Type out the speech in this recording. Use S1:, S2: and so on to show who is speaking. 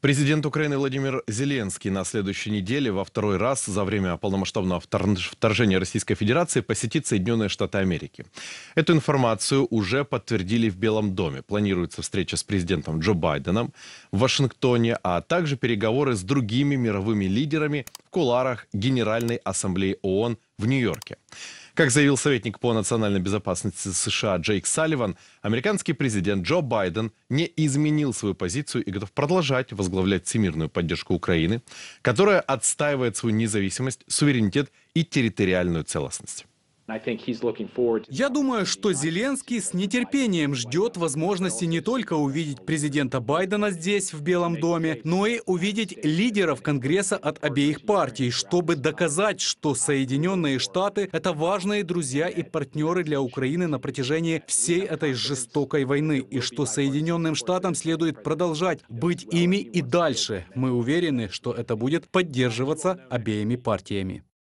S1: Президент Украины Владимир Зеленский на следующей неделе во второй раз за время полномасштабного вторжения Российской Федерации посетит Соединенные Штаты Америки. Эту информацию уже подтвердили в Белом доме. Планируется встреча с президентом Джо Байденом в Вашингтоне, а также переговоры с другими мировыми лидерами в куларах Генеральной Ассамблеи ООН в Нью-Йорке. Как заявил советник по национальной безопасности США Джейк Салливан, американский президент Джо Байден не изменил свою позицию и готов продолжать возглавлять всемирную поддержку Украины, которая отстаивает свою независимость, суверенитет
S2: и территориальную
S3: целостность. Я думаю, что Зеленский с нетерпением ждет возможности не только увидеть президента Байдена здесь, в Белом доме, но и увидеть лидеров Конгресса от обеих партий, чтобы доказать, что Соединенные Штаты — это важные друзья и партнеры для Украины на протяжении всей этой жестокой войны, и что Соединенным Штатам следует продолжать быть ими и дальше. Мы уверены, что это будет поддерживаться обеими партиями.